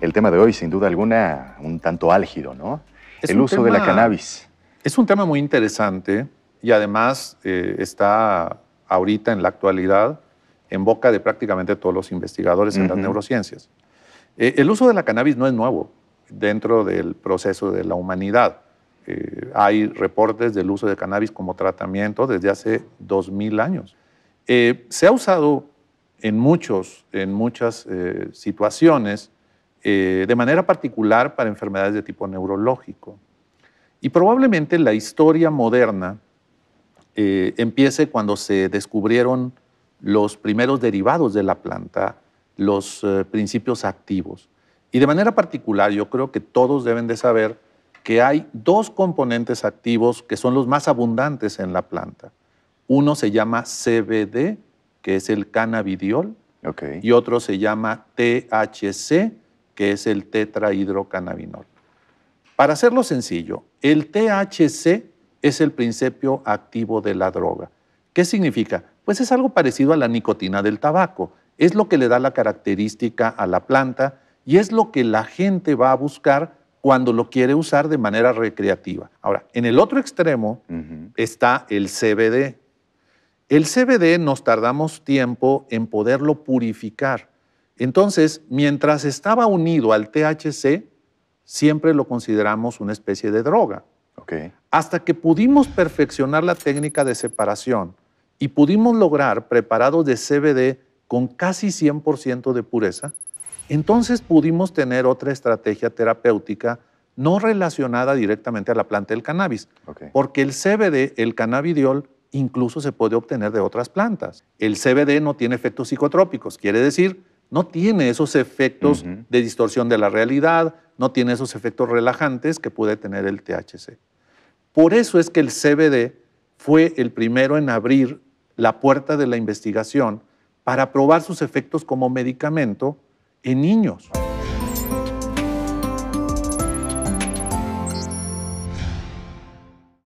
El tema de hoy, sin duda alguna, un tanto álgido, ¿no? el uso de la cannabis. Es un tema muy interesante y además eh, está ahorita en la actualidad en boca de prácticamente todos los investigadores en las neurociencias. Eh, el uso de la cannabis no es nuevo dentro del proceso de la humanidad. Eh, hay reportes del uso de cannabis como tratamiento desde hace 2.000 años. se ha usado en, muchos, en muchas situaciones eh, de manera particular para enfermedades de tipo neurológico. Y probablemente la historia moderna eh, empiece cuando se descubrieron los primeros derivados de la planta, los eh, principios activos. Y de manera particular, yo creo que todos deben de saber que hay dos componentes activos que son los más abundantes en la planta. Uno se llama CBD, que es el cannabidiol, y otro se llama THC, que es el tetrahidrocannabinol. Para hacerlo sencillo, el THC es el principio activo de la droga. ¿Qué significa? Pues es algo parecido a la nicotina del tabaco. Es lo que le da la característica a la planta y es lo que la gente va a buscar cuando lo quiere usar de manera recreativa. Ahora, en el otro extremo está el CBD. El CBD nos tardamos tiempo en poderlo purificar. Entonces, mientras estaba unido al THC, siempre lo consideramos una especie de droga. Hasta que pudimos perfeccionar la técnica de separación y pudimos lograr preparados de CBD con casi 100% de pureza, entonces pudimos tener otra estrategia terapéutica no relacionada directamente a la planta del cannabis, porque el CBD, el cannabidiol, incluso se puede obtener de otras plantas. El CBD no tiene efectos psicotrópicos, quiere decir no tiene esos efectos de distorsión de la realidad, no tiene esos efectos relajantes que puede tener el THC. Por eso es que el CBD fue el primero en abrir la puerta de la investigación para probar sus efectos como medicamento en niños.